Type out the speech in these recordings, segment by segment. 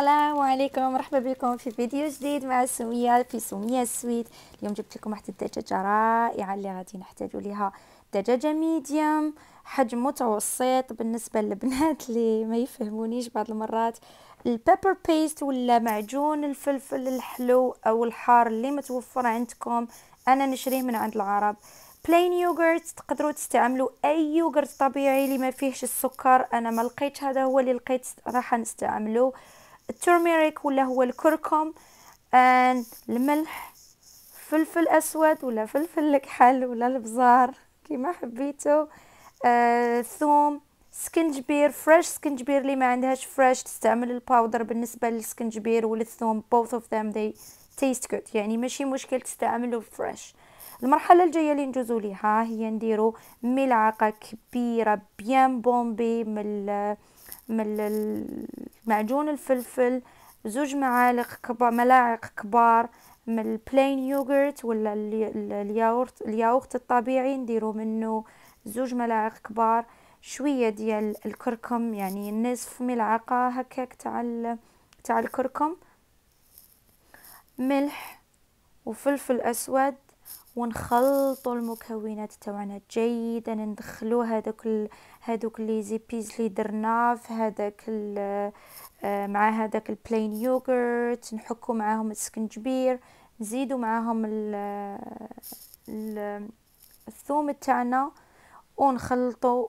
السلام عليكم مرحبا بكم في فيديو جديد مع سمية في سمية السويد اليوم جبت لكم واحد الدجاجة رائعة اللي غادي نحتاجو ليها دجاجة ميديوم حجم متوسط بالنسبة للبنات اللي ما يفهمونيش بعض المرات البيبر بيست ولا معجون الفلفل الحلو او الحار اللي متوفر عندكم انا نشريه من عند العرب بلين يوغرت تقدروا تستعملوا اي يوغرت طبيعي اللي ما فيهش السكر انا ما لقيت هذا هو اللي لقيت راح نستعمله الترميريك ولا هو الكركم الملح فلفل اسود ولا فلفل الكحل ولا البزار كيما حبيتو آه، ثوم سكنجبير فريش سكنجبير اللي ما عندهاش فريش تستعمل الباودر بالنسبه للسكنجبير والثوم both of them they taste good يعني ماشي مشكل تستعملوا فريش المرحله الجايه اللي نجوزو ليها هي نديرو ملعقه كبيره بيان بومبي من من معجون الفلفل زوج معالق كبار ملاعق كبار من البلين يوغرت ولا الياورت الياغورت الطبيعي نديرو منه زوج ملاعق كبار شويه ديال الكركم يعني نصف ملعقه هكاك تاع تاع الكركم ملح وفلفل اسود ونخلط المكونات تاعنا جيدا ندخلو هذوك هذوك لي زيبيز اللي درنا في هذاك آه، مع هذاك البلين يوغرت نحكو معاهم السكنجبير نزيدو معاهم الثوم تاعنا ونخلطو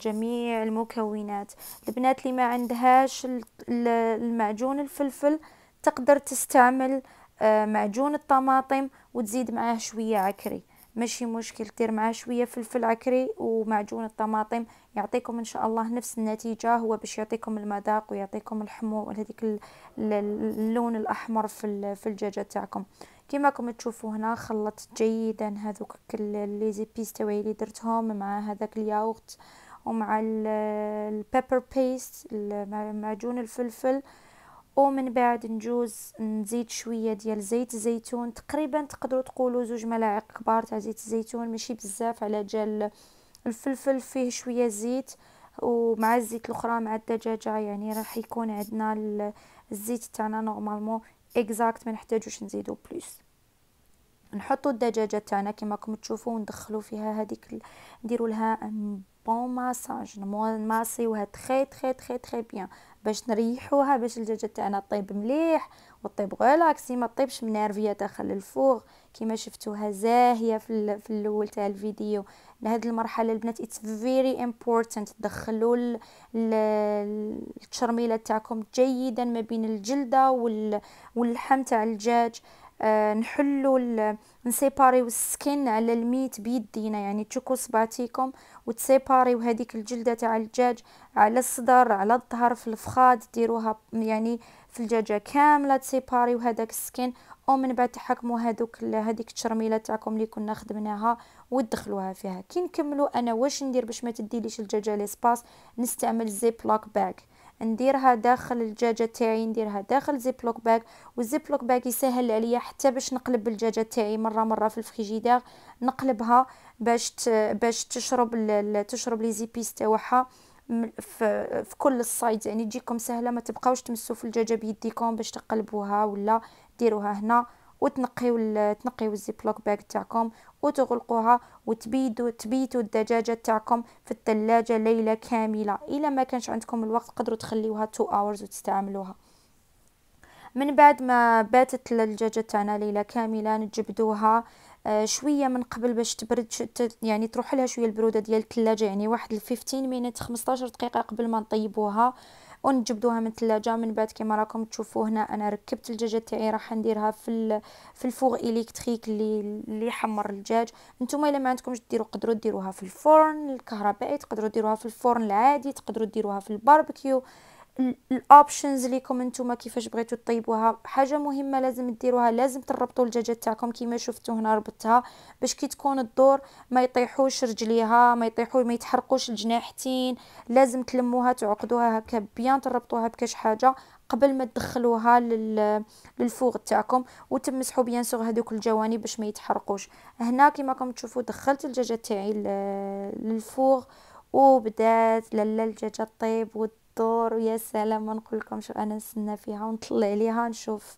جميع المكونات البنات اللي ما عندهاش المعجون الفلفل تقدر تستعمل آه، معجون الطماطم وتزيد معاه شوية عكري ماشي مشكل دير معاه شوية فلفل عكري ومعجون الطماطم يعطيكم ان شاء الله نفس النتيجة هو باش يعطيكم المذاق ويعطيكم الحمو هذيك اللون الاحمر في في الدجاجة تاعكم كما راكم تشوفوا هنا خلطت جيدا هذوك لي زيبيس تاعي اللي درتهم مع هذاك الياغورت ومع البيبر بيست معجون الفلفل ومن بعد نجوز نزيد شويه ديال زيت الزيتون تقريبا تقدروا تقولوا زوج ملاعق كبار تاع زيت الزيتون ماشي بزاف على جال الفلفل فيه شويه زيت ومع الزيت الاخرى مع الدجاجه يعني راح يكون عندنا الزيت تاعنا نورمالمون اكزاكت ما نحتاجوش نزيدو بلوس نحطوا الدجاجه تاعنا كما راكم تشوفوا وندخلوا فيها هذيك نديروا لها بون ماساج نماسيوها تخي تخي تخي تخي بيان باش نريحوها باش الدجاجه تاعنا طيب مليح وطيب غولاكسي ما طيبش منرفيه داخل الفوغ كيما شفتوها زاهيه في في الاول تاع الفيديو لهذه المرحله البنات اتس فيري امبورطانت تدخلوا التشرميله تاعكم جيدا ما بين الجلده واللحم تاع الدجاج آه، نحلوا نسيباريو السكن على الميت بيدينا يعني تشوكو صباتيكم وتسيباري وهذيك الجلده تاع الدجاج على الصدر على الظهر في الفخاد ديروها يعني في الدجاجه كامله تسيباريو وهذاك السكين ومن بعد تحكموا هذوك هذيك الترميله تاعكم اللي كنا خدمناها ودخلوها فيها كي نكملوا انا واش ندير باش ما تديليش الدجاجه سباس نستعمل زيب لوك باك نديرها داخل الدجاجه تاعي نديرها داخل زيبلوك باك والزيبلوك باك يسهل عليا حتى باش نقلب الدجاجه تاعي مره مره في الفريجيدير نقلبها باش باش تشرب تشرب لي زيبيس تاعها في, في كل الصايد يعني تجيكم سهله ما تبقاوش تمسوا في الدجاجه بيديكم باش تقلبوها ولا ديروها هنا وتنقيو تنقيو الزيبلوك باك تاعكم وتغلقوها وتبيدوا تبيتوا الدجاجه تاعكم في الثلاجه ليله كامله الا ما كانش عندكم الوقت تقدروا تخليوها 2 hours وتستعملوها من بعد ما باتت الدجاجه تاعنا ليله كامله نجبدوها آه شويه من قبل باش تبرد يعني تروح لها شويه البروده ديال الثلاجه يعني واحد 15 مينيت 15 دقيقه قبل ما نطيبوها ونجبدوها من الثلاجه من بعد كما راكم تشوفوا هنا انا ركبت الدجاجه تاعي راح نديرها في في الفوغ الكتريك اللي اللي يحمر الدجاج نتوما الا ما عندكمش ديروا قدروا ديروها في الفرن الكهربائي تقدروا ديروها في الفرن العادي تقدروا ديروها في الباربيكيو الاوبشنز ليكم نتوما كيفاش بغيتو طيبوها حاجه مهمه لازم ديروها لازم تربطوا الدجاجه تاعكم كيما شفتوا هنا ربطتها باش كي تكون الدور ما يطيحوش رجليها ما يطيحو ما يتحرقوش الجناحتين لازم تلموها تعقدوها هكا بيان تربطوها بكاش حاجه قبل ما تدخلوها للفوغ تاعكم وتمسحوا بيان سور هذوك الجوانب باش ما يتحرقوش هنا كيما راكم تشوفوا دخلت الدجاج تاعي للفوق وبدات لالا الدجاج طيب الدور ويا سلام نقول لكم شو انا نسنى فيها ونطلع عليها نشوف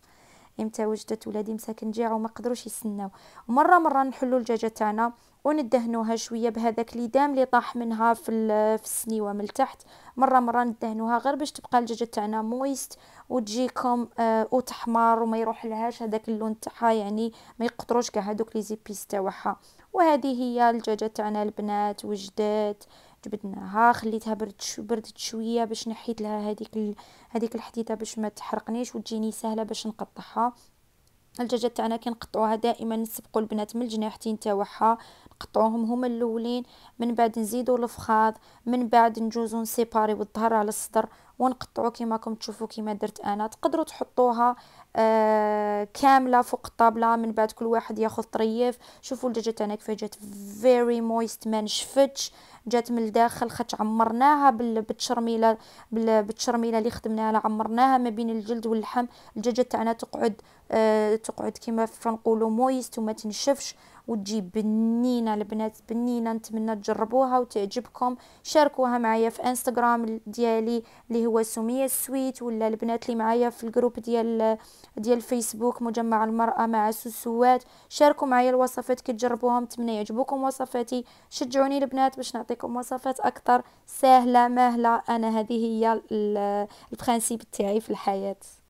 امتى وجدت ولادي مساكن جيع وما قدروش يستناو مره مره نحلوا الدجاجه تاعنا وندهنوها شويه بهذاك دام اللي طاح منها في السنيوه من التحت مره مره ندهنوها غير باش تبقى الدجاجه تاعنا مويست وتجيكم آه وتحمر وما يروح لهاش هذاك اللون تاعها يعني ما يقطروش كاع هذوك لي زيبيس تاعها وهذه هي الدجاجه تاعنا البنات وجدات جبدناها خليتها برد بردت شويه باش نحيت لها هذيك ال... هذيك الحديده باش ما تحرقنيش وتجيني سهله باش نقطعها الدجاجه تاعنا كنقطعوها دائما نسبقوا البنات من الجناحتين تاعها نقطعوهم هما الاولين من بعد نزيدوا الفخاذ من بعد نجوزو نسيباريو الظهر على الصدر ونقطعو كيما راكم تشوفوا كيما درت انا تقدروا تحطوها آه، كامله فوق الطابله من بعد كل واحد ياخذ طريف شوفوا الدجاجه تاعنا كيف جات فيري مويست ما نشفتش جات من الداخل خاطش عمرناها بالتشرميله بالتشرميله اللي خدمناها عمرناها ما بين الجلد واللحم الدجاجه تاعنا تقعد آه، تقعد كما فنقولوا مويست وما تنشفش وتجيب بنينه البنات بنينه نتمنى تجربوها وتعجبكم شاركوها معايا في انستغرام ديالي اللي هو سميه السويت ولا البنات اللي معايا في الجروب ديال ديال فيسبوك مجمع المراه مع سوسوات شاركوا معايا الوصفات كي تجربوهم نتمنى يعجبوكم وصفاتي شجعوني البنات باش نعطيكم وصفات اكثر سهله مهله انا هذه هي البرانسيب تاعي في الحياه